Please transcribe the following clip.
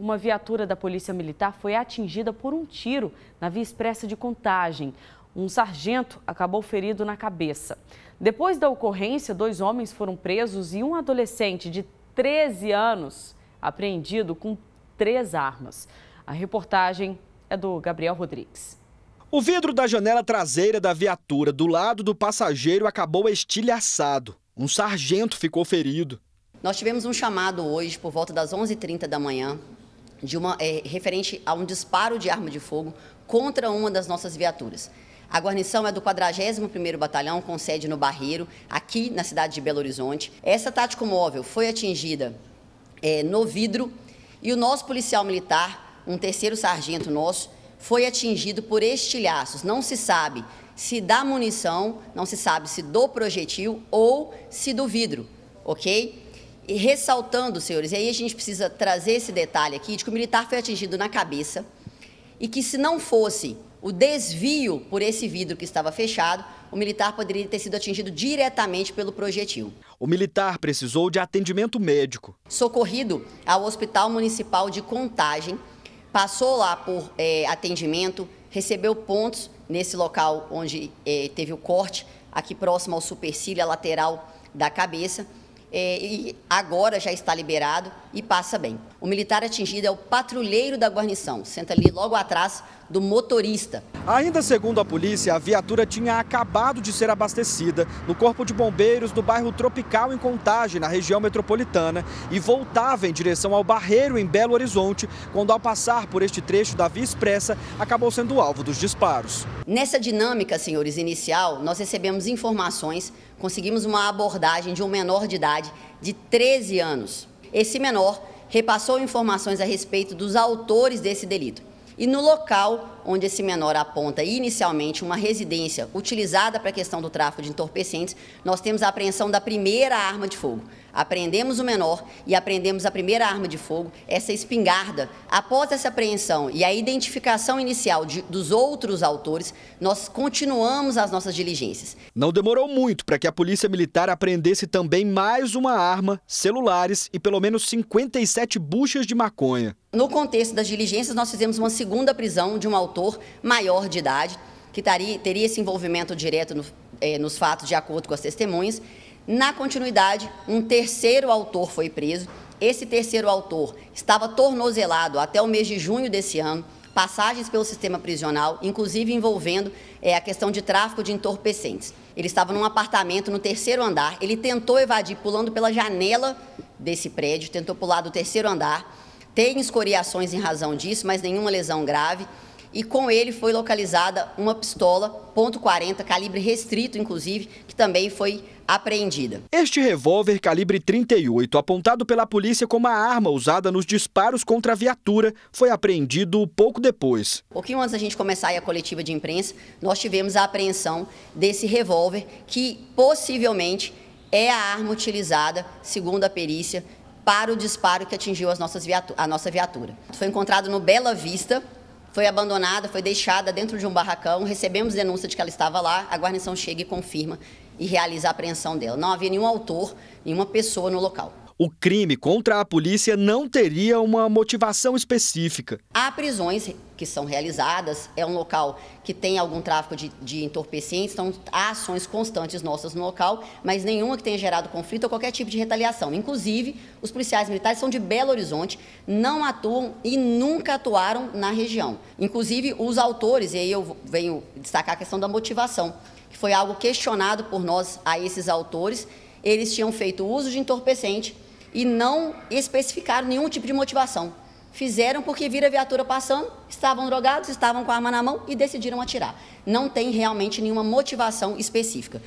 uma viatura da Polícia Militar foi atingida por um tiro na via expressa de contagem. Um sargento acabou ferido na cabeça. Depois da ocorrência, dois homens foram presos e um adolescente de 13 anos apreendido com três armas. A reportagem é do Gabriel Rodrigues. O vidro da janela traseira da viatura do lado do passageiro acabou estilhaçado. Um sargento ficou ferido. Nós tivemos um chamado hoje por volta das 11h30 da manhã de uma, é, referente a um disparo de arma de fogo contra uma das nossas viaturas. A guarnição é do 41º Batalhão, com sede no Barreiro, aqui na cidade de Belo Horizonte. Essa tático móvel foi atingida é, no vidro e o nosso policial militar, um terceiro sargento nosso, foi atingido por estilhaços. Não se sabe se da munição, não se sabe se do projetil ou se do vidro, ok? E ressaltando, senhores, e aí a gente precisa trazer esse detalhe aqui, de que o militar foi atingido na cabeça e que se não fosse o desvio por esse vidro que estava fechado, o militar poderia ter sido atingido diretamente pelo projetil. O militar precisou de atendimento médico. Socorrido ao Hospital Municipal de Contagem, passou lá por é, atendimento, recebeu pontos nesse local onde é, teve o corte, aqui próximo ao supercílio lateral da cabeça é, e agora já está liberado e passa bem. O militar atingido é o patrulheiro da guarnição, senta ali logo atrás do motorista. Ainda segundo a polícia, a viatura tinha acabado de ser abastecida no Corpo de Bombeiros do bairro Tropical, em Contagem, na região metropolitana, e voltava em direção ao Barreiro, em Belo Horizonte, quando, ao passar por este trecho da Via Expressa, acabou sendo alvo dos disparos. Nessa dinâmica, senhores, inicial, nós recebemos informações, conseguimos uma abordagem de um menor de idade de 13 anos. Esse menor repassou informações a respeito dos autores desse delito. E no local onde esse menor aponta inicialmente uma residência utilizada para a questão do tráfico de entorpecentes, nós temos a apreensão da primeira arma de fogo, Aprendemos o menor e aprendemos a primeira arma de fogo, essa espingarda. Após essa apreensão e a identificação inicial de, dos outros autores, nós continuamos as nossas diligências. Não demorou muito para que a Polícia Militar apreendesse também mais uma arma, celulares e pelo menos 57 buchas de maconha. No contexto das diligências, nós fizemos uma segunda prisão de um autor maior de idade, que taria, teria esse envolvimento direto no, eh, nos fatos de acordo com as testemunhas. Na continuidade, um terceiro autor foi preso. Esse terceiro autor estava tornozelado até o mês de junho desse ano, passagens pelo sistema prisional, inclusive envolvendo é, a questão de tráfico de entorpecentes. Ele estava num apartamento no terceiro andar, ele tentou evadir pulando pela janela desse prédio, tentou pular do terceiro andar, tem escoriações em razão disso, mas nenhuma lesão grave e com ele foi localizada uma pistola .40 calibre restrito inclusive, que também foi apreendida. Este revólver calibre 38, apontado pela polícia como a arma usada nos disparos contra a viatura, foi apreendido pouco depois. Pouquinho antes da gente começar a coletiva de imprensa, nós tivemos a apreensão desse revólver que possivelmente é a arma utilizada, segundo a perícia, para o disparo que atingiu as nossas viatu a nossa viatura. Foi encontrado no Bela Vista, foi abandonada, foi deixada dentro de um barracão. Recebemos denúncia de que ela estava lá, a guarnição chega e confirma e realiza a apreensão dela. Não havia nenhum autor, nenhuma pessoa no local o crime contra a polícia não teria uma motivação específica. Há prisões que são realizadas, é um local que tem algum tráfico de, de entorpecentes, então há ações constantes nossas no local, mas nenhuma que tenha gerado conflito ou qualquer tipo de retaliação. Inclusive, os policiais militares são de Belo Horizonte, não atuam e nunca atuaram na região. Inclusive, os autores, e aí eu venho destacar a questão da motivação, que foi algo questionado por nós a esses autores, eles tinham feito uso de entorpecente e não especificaram nenhum tipo de motivação. Fizeram porque viram a viatura passando, estavam drogados, estavam com a arma na mão e decidiram atirar. Não tem realmente nenhuma motivação específica.